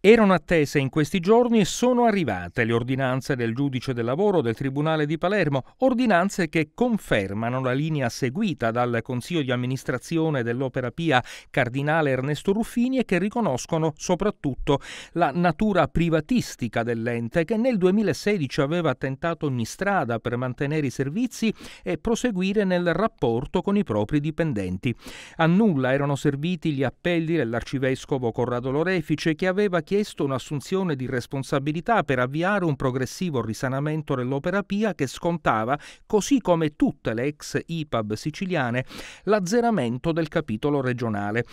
Erano attese in questi giorni e sono arrivate le ordinanze del giudice del lavoro del Tribunale di Palermo, ordinanze che confermano la linea seguita dal Consiglio di amministrazione dell'Opera Pia Cardinale Ernesto Ruffini e che riconoscono soprattutto la natura privatistica dell'ente che nel 2016 aveva tentato ogni strada per mantenere i servizi e proseguire nel rapporto con i propri dipendenti. A nulla erano serviti gli appelli dell'arcivescovo Corrado Lorefice che aveva chiesto un'assunzione di responsabilità per avviare un progressivo risanamento dell'opera Pia che scontava, così come tutte le ex IPAB siciliane, l'azzeramento del capitolo regionale.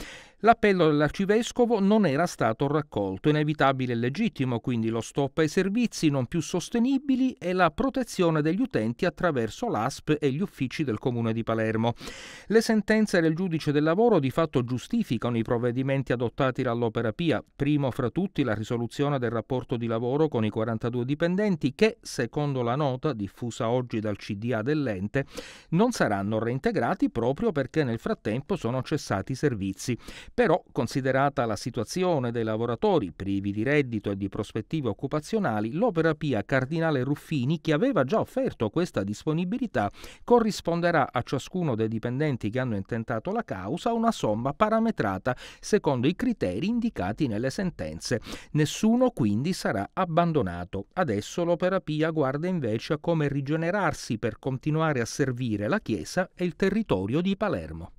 L'appello dell'arcivescovo non era stato raccolto, inevitabile e legittimo quindi lo stop ai servizi non più sostenibili e la protezione degli utenti attraverso l'ASP e gli uffici del Comune di Palermo. Le sentenze del giudice del lavoro di fatto giustificano i provvedimenti adottati dall'Opera Pia, primo fra tutti la risoluzione del rapporto di lavoro con i 42 dipendenti che, secondo la nota diffusa oggi dal CDA dell'ente, non saranno reintegrati proprio perché nel frattempo sono cessati i servizi. Però, considerata la situazione dei lavoratori privi di reddito e di prospettive occupazionali, l'opera pia Cardinale Ruffini, che aveva già offerto questa disponibilità, corrisponderà a ciascuno dei dipendenti che hanno intentato la causa una somma parametrata secondo i criteri indicati nelle sentenze. Nessuno quindi sarà abbandonato. Adesso l'opera pia guarda invece a come rigenerarsi per continuare a servire la Chiesa e il territorio di Palermo.